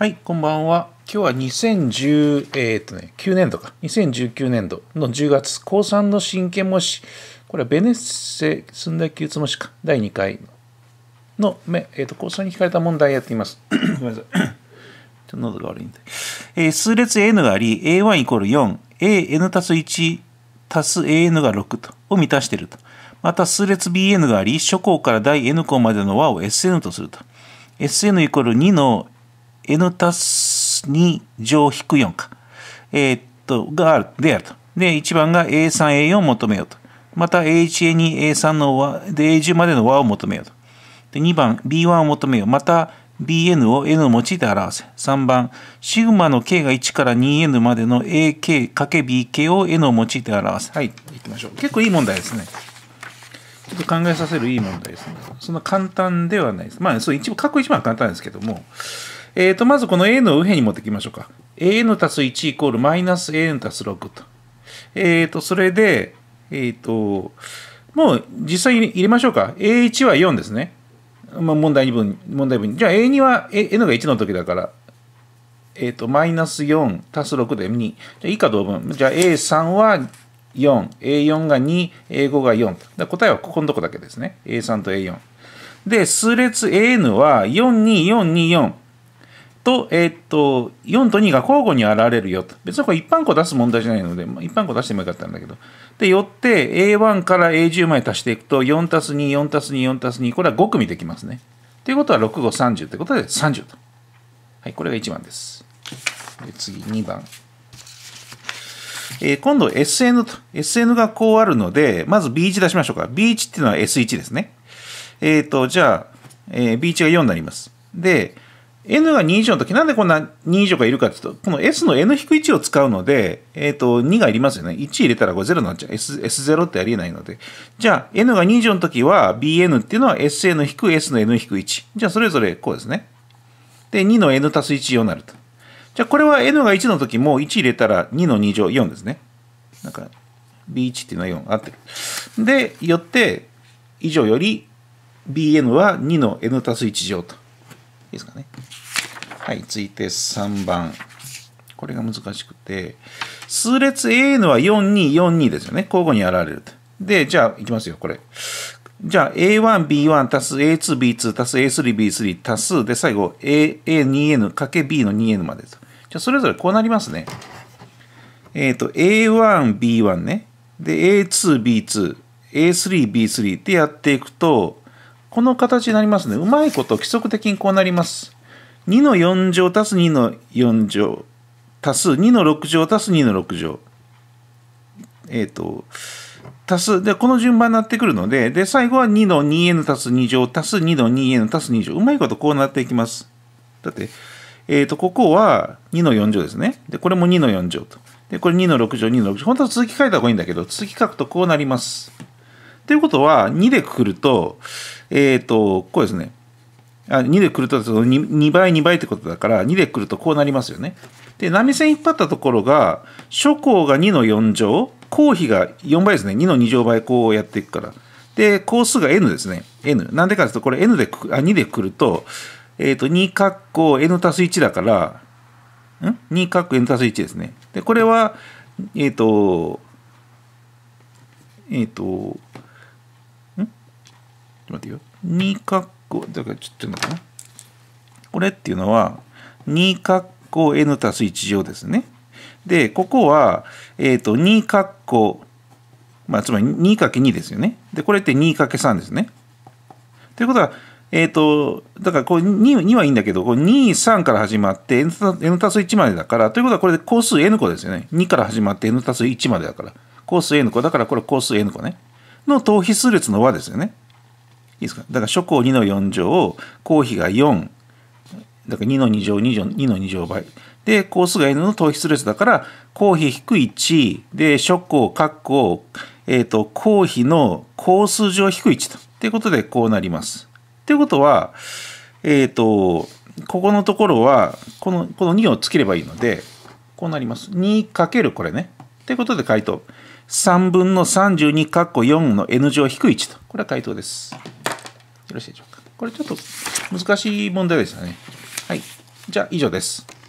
はい、こんばんは。今日は2 0 1えー、っとね、9年度か。2019年度の10月、高3の真剣模試。これはベネッセ寸大級つ模試か。第2回の、えー、っと、高3に引かれた問題やっています。ごめんなさい。ちょっと喉が悪いんで。えー、数列 AN があり、A1 イコール4、AN たす1たす AN が6と、を満たしていると。また数列 BN があり、初項から第 N 項までの和を SN とすると。SN イコール2の n たす2乗引く4か、えー、っと、がある、であると。で、1番が A3、A4 を求めようと。また A1、A2、A3 の和、で、A10 までの和を求めようと。で、2番、B1 を求めよう。また、bn を n を用いて表せ。3番、シグマの k が1から 2n までの ak×bk を n を用いて表せ。はい、いきましょう。結構いい問題ですね。ちょっと考えさせるいい問題ですね。そんな簡単ではないです。まあ、そう、一部、過去一番は簡単ですけども、えー、とまずこの a の右辺に持ってきましょうか。an たす1イコールマイナス an たす6と。えっ、ー、と、それで、えっ、ー、と、もう実際に入れましょうか。a1 は4ですね。まあ、問題分、問題分。じゃあ a2 は n が1の時だから、えっ、ー、と、マイナス4足す6で2。じゃあ以下同分。じゃあ a3 は 4A4 が 2A5 が4答えはここのとこだけですね A3 と A4 で数列 AN は42424と、えー、っと、4と2が交互に現れるよと。別にこれ一般項出す問題じゃないので、まあ、一般項出してもよかったんだけど。で、よって A1 から A10 まで足していくと、4足す2、4足す2、4足す2、これは5組できますね。ということは、6、5、30ってことで30と。はい、これが1番です。で次、2番。えー、今度 SN と。SN がこうあるので、まず B1 出しましょうか。B1 っていうのは S1 ですね。えっ、ー、と、じゃあ、えー、B1 が4になります。で、n が2以上の時なんでこんな2以上がいるかっていうとこの s の n-1 を使うので、えー、と2がいりますよね1入れたらこれ0になっちゃう s, s0 ってありえないのでじゃあ n が2以上の時は bn っていうのは sn-s の n-1 じゃあそれぞれこうですねで2の n 足す1 4になるとじゃあこれは n が1の時も1入れたら2の2乗4ですねなんか b1 っていうのは4合ってるでよって以上より bn は2の n 足す1乗といですかね。はい、続いて3番。これが難しくて、数列 AN は4242ですよね。交互に現れると。で、じゃあ、いきますよ、これ。じゃあ、A1、B1 足す A2、B2 足す A3、B3 足す、で、最後、A、A2N かけ B の 2N までと。じゃあ、それぞれこうなりますね。えっ、ー、と、A1、B1 ね。で、A2、B2、A3、B3 ってやっていくと、この形になりますね。うまいこと規則的にこうなります。2の4乗足す2の4乗足す2の6乗足す2の6乗。えっ、ー、と、足す。で、この順番になってくるので、で、最後は2の 2n 足す2乗足す2の 2n 足す2乗。うまいことこうなっていきます。だって、えっ、ー、と、ここは2の4乗ですね。で、これも2の4乗と。で、これ2の6乗、2の6乗。本当は続き書いた方がいいんだけど、続き書くとこうなります。ということは、2でくると、えっ、ー、と、こうですね。あ2でくるとその 2, 2倍、2倍ってことだから、2でくるとこうなりますよね。で、波線引っ張ったところが、初項が2の4乗、公比が4倍ですね。2の2乗倍こうやっていくから。で、項数が n ですね。n。なんでかというと、これ n でく、あ、2でくると、えっ、ー、と、2括弧 n たす1だから、ん ?2 括弧 n たす1ですね。で、これは、えっ、ー、と、えっ、ー、と、待ってよ。だからちょっと待ってこれっていうのは、2括弧 n たす1乗ですね。で、ここは、えっ、ー、と、2括弧、まあ、つまり 2×2 ですよね。で、これって 2×3 ですね。ということは、えっ、ー、と、だからこれ 2, 2はいいんだけど、これ2、3から始まって n たす1までだから、ということはこれで個数 n 個ですよね。2から始まって n たす1までだから。個数 n 個、だからこれ個数 n 個ね。の等比数列の和ですよね。いですかだから諸項2の4乗を公比が4だから2の2乗 2, 乗2の2乗倍で項数が n の等比数列だから公比引く1で諸項括弧えっ、ー、と公比の項数上引く1とっていうことでこうなります。っていうことはえっ、ー、とここのところはこのこの2をつければいいのでこうなります。2かけるこれね。ということで回答。3分の32括弧4の n 乗引く1と。これは回答です。よろしいでしょうか。これちょっと難しい問題でしたね。はい。じゃあ以上です。